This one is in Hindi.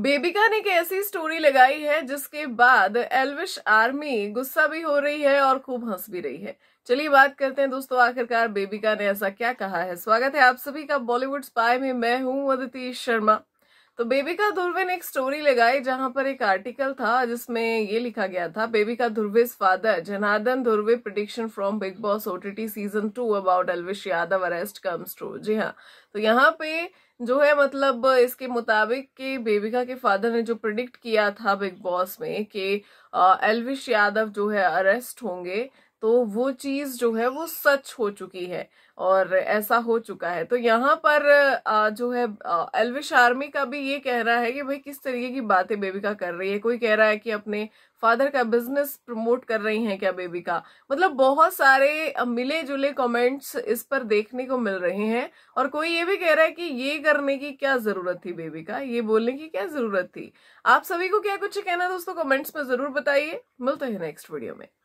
बेबिका ने एक ऐसी स्टोरी लगाई है जिसके बाद एलविश आर्मी गुस्सा भी हो रही है और खूब हंस भी रही है चलिए बात करते हैं दोस्तों आखिरकार बेबिका ने ऐसा क्या कहा है स्वागत है आप सभी का बॉलीवुड स्पाई में मैं हूं अदिति शर्मा तो बेबी का धुर्वे ने एक स्टोरी लगाई जहां पर एक आर्टिकल था जिसमें ये लिखा गया था बेबी का Dhurve father Janardan Dhurve prediction from Bigg Boss OTT season two about Elvish Yadav arrest comes true जी हाँ तो यहाँ पे जो है मतलब इसके मुताबिक कि बेबिका के फादर ने जो प्रिडिक्ट किया था बिग बॉस में कि एलविश यादव जो है अरेस्ट होंगे तो वो चीज़ जो है वो सच हो चुकी है और ऐसा हो चुका है तो यहाँ पर जो है एलविश आर्मी का भी ये कह रहा है कि भाई किस तरीके की बातें बेबी का कर रही है कोई कह रहा है कि अपने फादर का बिजनेस प्रमोट कर रही हैं क्या बेबी का मतलब बहुत सारे मिले जुले कमेंट्स इस पर देखने को मिल रहे हैं और कोई ये भी कह रहा है कि ये करने की क्या जरूरत थी बेबी का ये बोलने की क्या जरूरत थी आप सभी को क्या कुछ कहना दोस्तों कॉमेंट्स में जरूर बताइए मिलते हैं नेक्स्ट वीडियो में